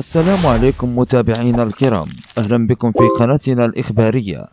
السلام عليكم متابعينا الكرام أهلا بكم في قناتنا الإخبارية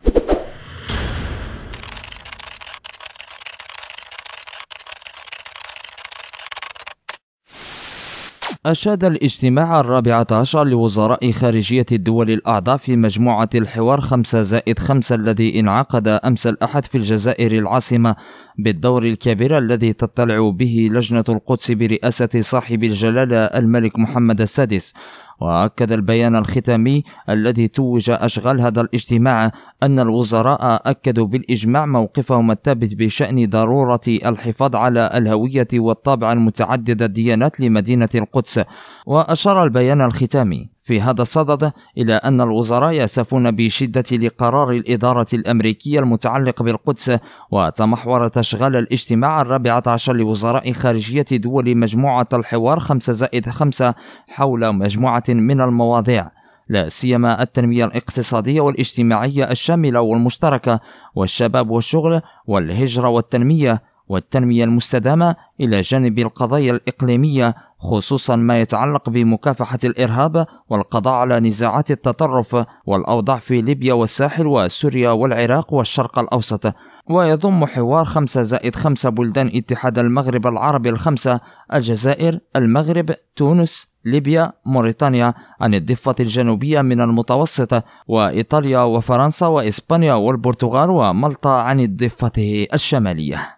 أشاد الاجتماع الرابع عشر لوزراء خارجية الدول الأعضاء في مجموعة الحوار 5 زائد 5 الذي انعقد أمس الأحد في الجزائر العاصمة بالدور الكبير الذي تطلع به لجنة القدس برئاسة صاحب الجلالة الملك محمد السادس وأكد البيان الختامي الذي توج أشغال هذا الاجتماع أن الوزراء أكدوا بالإجماع موقفهم الثابت بشأن ضرورة الحفاظ على الهوية والطابع المتعدد الديانات لمدينة القدس وأشار البيان الختامي في هذا الصدد إلى أن الوزراء يأسفون بشدة لقرار الإدارة الأمريكية المتعلق بالقدس وتمحور تشغيل الاجتماع الرابع عشر لوزراء خارجية دول مجموعة الحوار 5 زائد 5 حول مجموعة من المواضيع لا سيما التنمية الاقتصادية والاجتماعية الشاملة والمشتركة والشباب والشغل والهجرة والتنمية والتنمية المستدامة إلى جانب القضايا الإقليمية خصوصا ما يتعلق بمكافحة الإرهاب والقضاء على نزاعات التطرف والأوضاع في ليبيا والساحل وسوريا والعراق والشرق الأوسط ويضم حوار خمسة زائد خمسة بلدان اتحاد المغرب العربي الخمسة الجزائر المغرب تونس ليبيا موريتانيا عن الضفة الجنوبية من المتوسط وإيطاليا وفرنسا وإسبانيا والبرتغال ومالطا عن الضفة الشمالية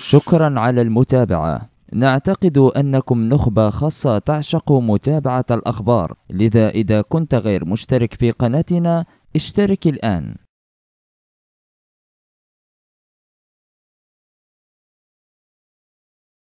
شكرا على المتابعة نعتقد أنكم نخبة خاصة تعشق متابعة الأخبار لذا إذا كنت غير مشترك في قناتنا اشترك الآن